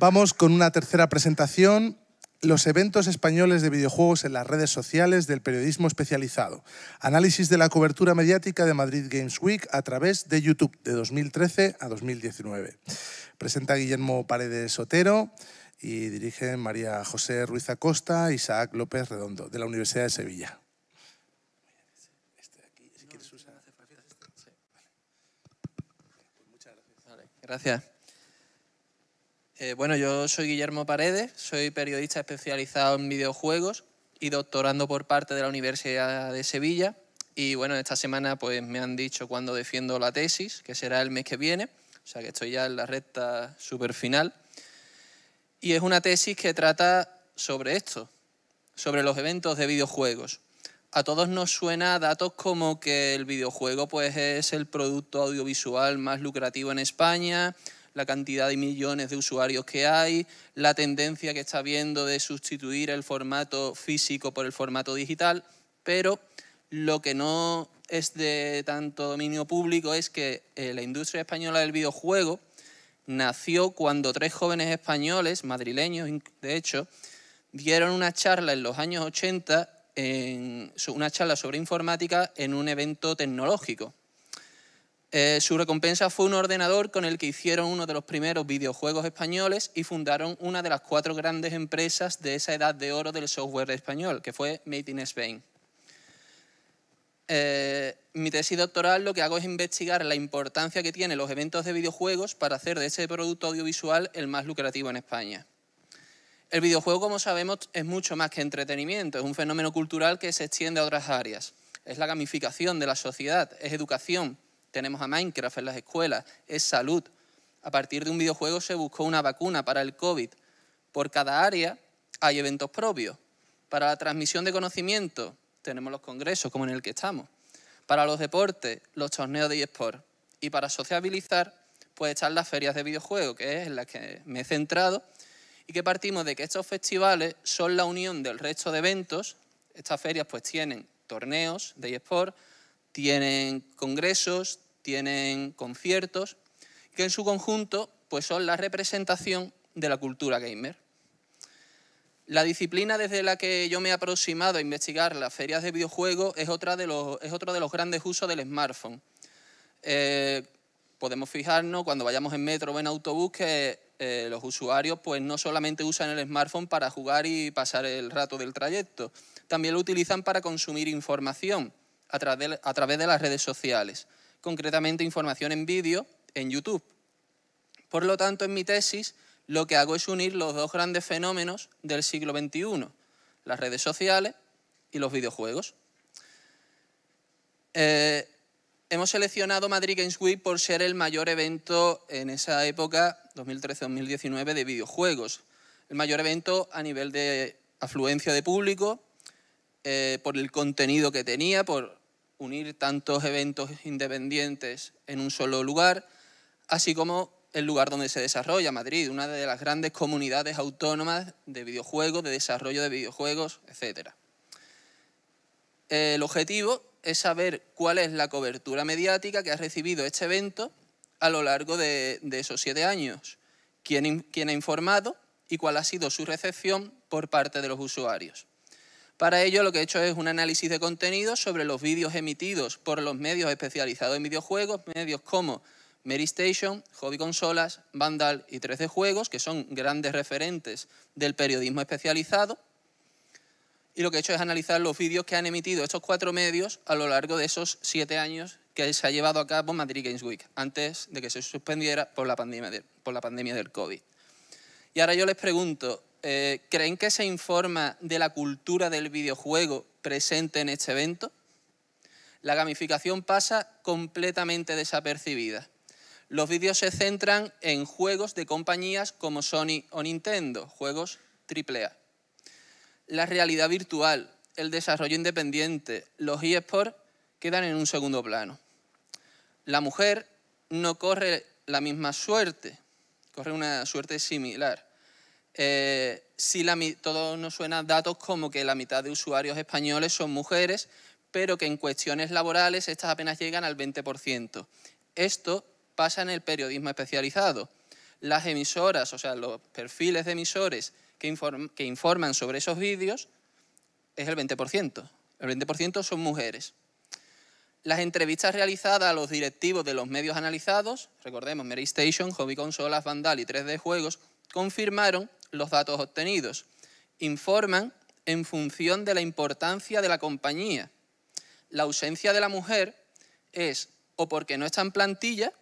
Vamos con una tercera presentación, los eventos españoles de videojuegos en las redes sociales del periodismo especializado. Análisis de la cobertura mediática de Madrid Games Week a través de YouTube de 2013 a 2019. Presenta Guillermo Paredes Sotero y dirige María José Ruiz Acosta y Isaac López Redondo de la Universidad de Sevilla. Este gracias. Eh, bueno, yo soy Guillermo Paredes, soy periodista especializado en videojuegos y doctorando por parte de la Universidad de Sevilla. Y bueno, esta semana pues me han dicho cuándo defiendo la tesis, que será el mes que viene, o sea que estoy ya en la recta super final. Y es una tesis que trata sobre esto, sobre los eventos de videojuegos. A todos nos suena datos como que el videojuego pues es el producto audiovisual más lucrativo en España, la cantidad de millones de usuarios que hay, la tendencia que está viendo de sustituir el formato físico por el formato digital, pero lo que no es de tanto dominio público es que eh, la industria española del videojuego nació cuando tres jóvenes españoles, madrileños de hecho, dieron una charla en los años 80, una charla sobre informática en un evento tecnológico. Eh, su recompensa fue un ordenador con el que hicieron uno de los primeros videojuegos españoles y fundaron una de las cuatro grandes empresas de esa edad de oro del software español, que fue Made in Spain. Eh, mi tesis doctoral lo que hago es investigar la importancia que tienen los eventos de videojuegos para hacer de ese producto audiovisual el más lucrativo en España. El videojuego, como sabemos, es mucho más que entretenimiento, es un fenómeno cultural que se extiende a otras áreas. Es la gamificación de la sociedad, es educación, tenemos a Minecraft en las escuelas, es salud. A partir de un videojuego se buscó una vacuna para el COVID. Por cada área hay eventos propios. Para la transmisión de conocimiento tenemos los congresos como en el que estamos. Para los deportes, los torneos de eSport. Y para sociabilizar, pues están las ferias de videojuegos, que es en las que me he centrado, y que partimos de que estos festivales son la unión del resto de eventos. Estas ferias pues tienen torneos de eSport, tienen congresos, tienen conciertos, que en su conjunto pues son la representación de la cultura gamer. La disciplina desde la que yo me he aproximado a investigar las ferias de videojuegos es, otra de los, es otro de los grandes usos del smartphone. Eh, podemos fijarnos cuando vayamos en metro o en autobús que eh, los usuarios pues, no solamente usan el smartphone para jugar y pasar el rato del trayecto, también lo utilizan para consumir información, a través de las redes sociales, concretamente información en vídeo en YouTube. Por lo tanto, en mi tesis lo que hago es unir los dos grandes fenómenos del siglo XXI, las redes sociales y los videojuegos. Eh, hemos seleccionado Madrid Games Week por ser el mayor evento en esa época, 2013-2019, de videojuegos. El mayor evento a nivel de afluencia de público, eh, por el contenido que tenía, por unir tantos eventos independientes en un solo lugar, así como el lugar donde se desarrolla, Madrid, una de las grandes comunidades autónomas de videojuegos, de desarrollo de videojuegos, etc. El objetivo es saber cuál es la cobertura mediática que ha recibido este evento a lo largo de, esos siete años, quién, quién ha informado y cuál ha sido su recepción por parte de los usuarios. Para ello lo que he hecho es un análisis de contenido sobre los vídeos emitidos por los medios especializados en videojuegos, medios como Station, Hobby Consolas, Vandal y 13 Juegos, que son grandes referentes del periodismo especializado. Y lo que he hecho es analizar los vídeos que han emitido estos cuatro medios a lo largo de esos siete años que se ha llevado a cabo Madrid Games Week, antes de que se suspendiera por la pandemia del COVID. Y ahora yo les pregunto, eh, ¿creen que se informa de la cultura del videojuego presente en este evento? La gamificación pasa completamente desapercibida. Los vídeos se centran en juegos de compañías como Sony o Nintendo, juegos AAA. La realidad virtual, el desarrollo independiente, los eSports quedan en un segundo plano. La mujer no corre la misma suerte, corre una suerte similar. Eh, si la, todo nos suena datos como que la mitad de usuarios españoles son mujeres, pero que en cuestiones laborales estas apenas llegan al 20%. Esto pasa en el periodismo especializado. Las emisoras, o sea, los perfiles de emisores que, que informan sobre esos vídeos es el 20%. El 20% son mujeres. Las entrevistas realizadas a los directivos de los medios analizados, recordemos Mary Station, Hobby Consolas, Vandal y 3D Juegos, confirmaron los datos obtenidos. Informan en función de la importancia de la compañía. La ausencia de la mujer es o porque no está en plantilla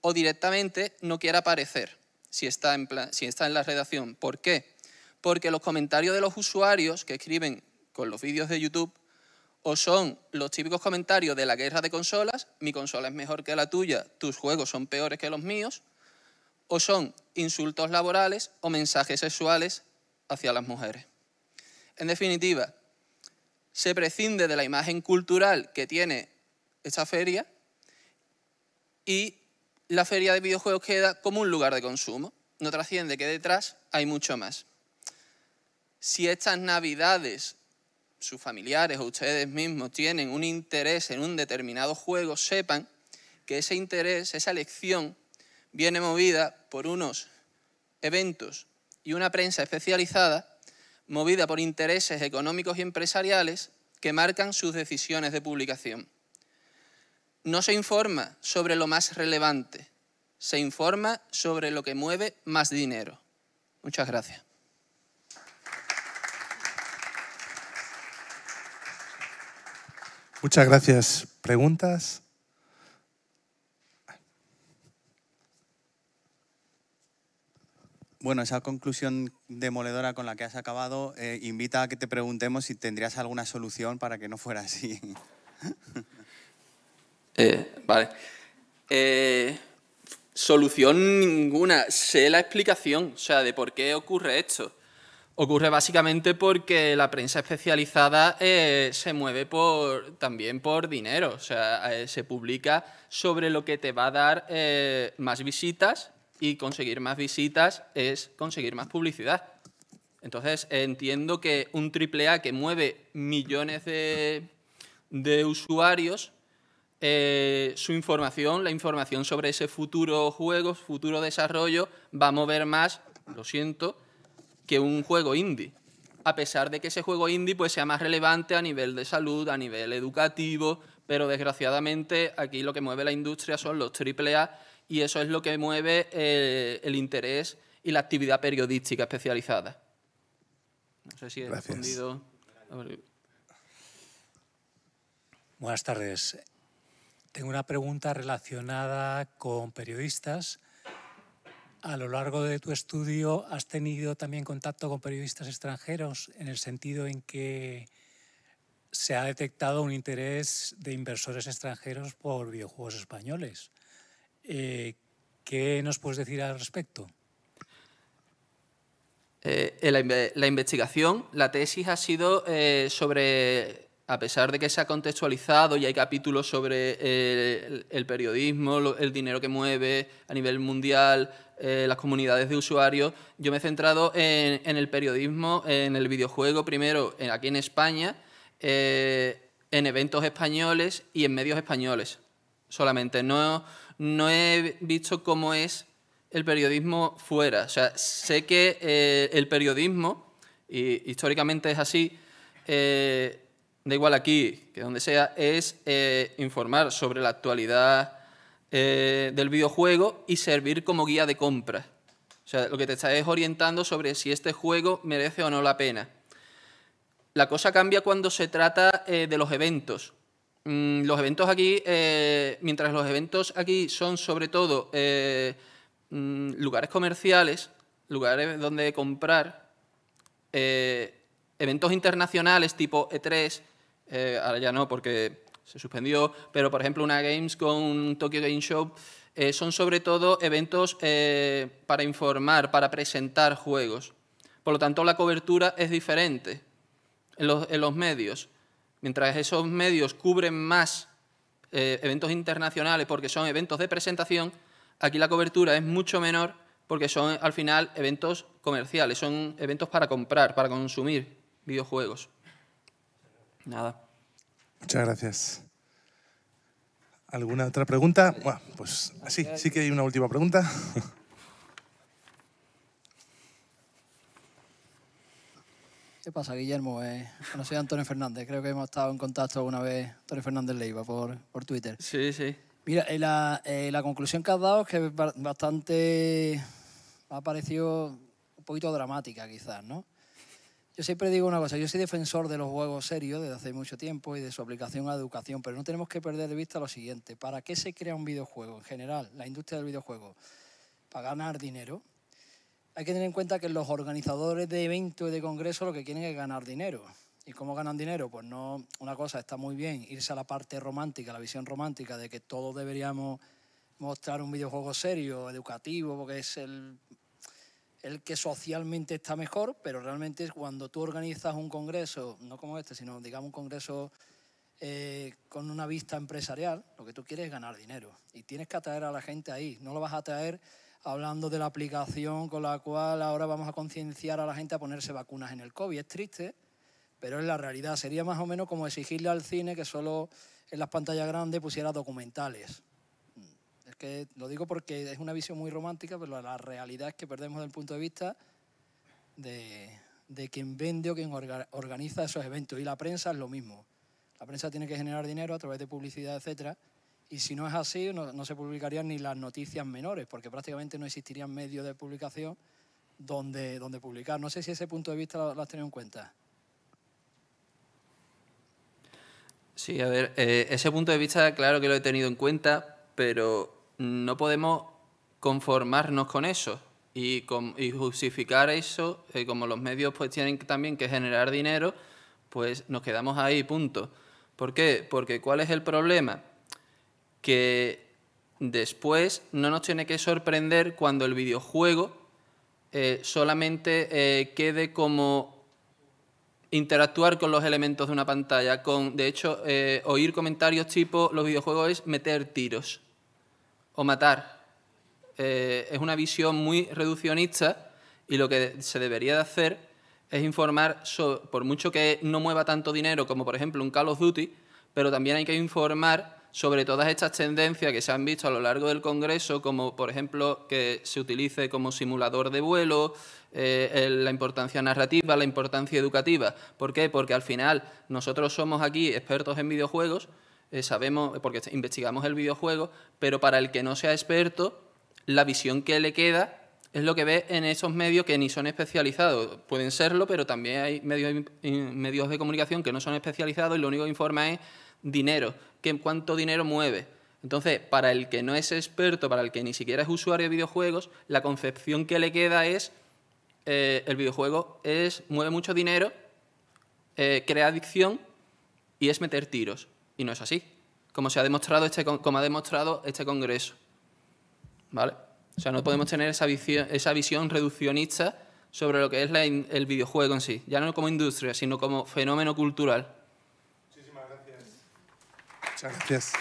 o directamente no quiere aparecer si está en, si está en la redacción. ¿Por qué? Porque los comentarios de los usuarios que escriben con los vídeos de YouTube o son los típicos comentarios de la guerra de consolas, mi consola es mejor que la tuya, tus juegos son peores que los míos, o son insultos laborales o mensajes sexuales hacia las mujeres. En definitiva, se prescinde de la imagen cultural que tiene esta feria y la feria de videojuegos queda como un lugar de consumo. No trasciende que detrás hay mucho más. Si estas navidades sus familiares o ustedes mismos tienen un interés en un determinado juego, sepan que ese interés, esa elección, viene movida por unos eventos y una prensa especializada, movida por intereses económicos y empresariales que marcan sus decisiones de publicación. No se informa sobre lo más relevante, se informa sobre lo que mueve más dinero. Muchas gracias. Muchas gracias. ¿Preguntas? Bueno, esa conclusión demoledora con la que has acabado eh, invita a que te preguntemos si tendrías alguna solución para que no fuera así. Eh, vale. Eh, solución ninguna. Sé la explicación, o sea, de por qué ocurre esto. Ocurre básicamente porque la prensa especializada se mueve por, también por dinero, o sea, se publica sobre lo que te va a dar más visitas y conseguir más visitas es conseguir más publicidad. Entonces, entiendo que un AAA que mueve millones de, usuarios, eh, su información, la información sobre ese futuro juego, futuro desarrollo, va a mover más, lo siento, que un juego indie. A pesar de que ese juego indie pues, sea más relevante a nivel de salud, a nivel educativo, pero desgraciadamente aquí lo que mueve la industria son los AAA y eso es lo que mueve eh, el interés y la actividad periodística especializada. No sé si he Gracias. respondido. Buenas tardes. Tengo una pregunta relacionada con periodistas. A lo largo de tu estudio, ¿has tenido también contacto con periodistas extranjeros en el sentido en que se ha detectado un interés de inversores extranjeros por videojuegos españoles? Eh, ¿Qué nos puedes decir al respecto? Eh, eh, la, investigación, la tesis ha sido sobre, a pesar de que se ha contextualizado y hay capítulos sobre el, periodismo, el dinero que mueve a nivel mundial, las comunidades de usuarios, yo me he centrado en, el periodismo, en el videojuego primero, aquí en España, en eventos españoles y en medios españoles solamente. No no he visto cómo es el periodismo fuera. O sea, sé que eh, el periodismo, y históricamente es así, eh, da igual aquí que donde sea, es eh, informar sobre la actualidad del videojuego y servir como guía de compra. O sea, lo que te está es orientando sobre si este juego merece o no la pena. La cosa cambia cuando se trata de los eventos. Mm, los eventos aquí, eh, mientras los eventos aquí son sobre todo eh, mm, lugares comerciales, lugares donde comprar, eh, eventos internacionales tipo E3, ahora ya no porque se suspendió, pero por ejemplo una Games con un Tokyo Game Show, son sobre todo eventos para informar, para presentar juegos. Por lo tanto, la cobertura es diferente en los medios mientras esos medios cubren más eh, eventos internacionales porque son eventos de presentación, aquí la cobertura es mucho menor porque son al final eventos comerciales, son eventos para comprar, para consumir videojuegos. Nada. Muchas gracias. ¿Alguna otra pregunta? Bueno, pues sí, sí que hay una última pregunta. ¿Qué pasa, Guillermo? Eh, bueno, soy Antonio Fernández. Creo que hemos estado en contacto alguna vez, Antonio Fernández Leiva, por, Twitter. Sí, sí. Mira, eh, la, eh, la, conclusión que has dado es que bastante... Me ha parecido un poquito dramática, quizás, ¿no? Yo siempre digo una cosa, yo soy defensor de los juegos serios desde hace mucho tiempo y de su aplicación a educación, pero no tenemos que perder de vista lo siguiente. ¿Para qué se crea un videojuego en general, la industria del videojuego? Para ganar dinero, hay que tener en cuenta que los organizadores de eventos y de congresos lo que quieren es ganar dinero. ¿Y cómo ganan dinero? Pues no, una cosa está muy bien irse a la parte romántica, la visión romántica de que todos deberíamos mostrar un videojuego serio, educativo, porque es el, el que socialmente está mejor, pero realmente cuando tú organizas un congreso, no como este, sino digamos un congreso eh, con una vista empresarial, lo que tú quieres es ganar dinero y tienes que atraer a la gente ahí, no lo vas a atraer hablando de la aplicación con la cual ahora vamos a concienciar a la gente a ponerse vacunas en el COVID. Es triste, pero es la realidad. Sería más o menos como exigirle al cine que solo en las pantallas grandes pusiera documentales. Mm, es que lo digo porque es una visión muy romántica, pero la realidad es que perdemos del punto de vista de, quien vende o quien organiza esos eventos. Y la prensa es lo mismo. La prensa tiene que generar dinero a través de publicidad, etcétera, y si no es así, no, se publicarían ni las noticias menores, porque prácticamente no existirían medios de publicación donde, donde publicar. No sé si ese punto de vista lo, has tenido en cuenta. Sí, a ver, eh, ese punto de vista claro que lo he tenido en cuenta, pero no podemos conformarnos con eso y, justificar eso, eh, como los medios pues tienen también que generar dinero, pues nos quedamos ahí, punto. ¿Por qué? Porque ¿cuál es el problema? que después no nos tiene que sorprender cuando el videojuego eh, solamente eh, quede como interactuar con los elementos de una pantalla, con, de hecho, eh, oír comentarios tipo los videojuegos es meter tiros o matar. es una visión muy reduccionista y lo que se debería de hacer es informar, por mucho que no mueva tanto dinero como por ejemplo un Call of Duty, pero también hay que informar sobre todas estas tendencias que se han visto a lo largo del Congreso, como por ejemplo que se utilice como simulador de vuelo, eh, la importancia narrativa, la importancia educativa. ¿Por qué? Porque al final nosotros somos aquí expertos en videojuegos, eh, sabemos, porque investigamos el videojuego, pero para el que no sea experto, la visión que le queda es lo que ve en esos medios que ni son especializados. Pueden serlo, pero también hay medios, medios de comunicación que no son especializados y lo único que informa es dinero, que cuánto dinero mueve. Entonces, para el que no es experto, para el que ni siquiera es usuario de videojuegos, la concepción que le queda es eh, el videojuego es mueve mucho dinero, eh, crea adicción y es meter tiros. Y no es así, como se ha demostrado este, como ha demostrado este congreso. ¿Vale? O sea, no podemos tener esa visión, esa visión reduccionista sobre lo que es el videojuego en sí, ya no como industria, sino como fenómeno cultural. Yes.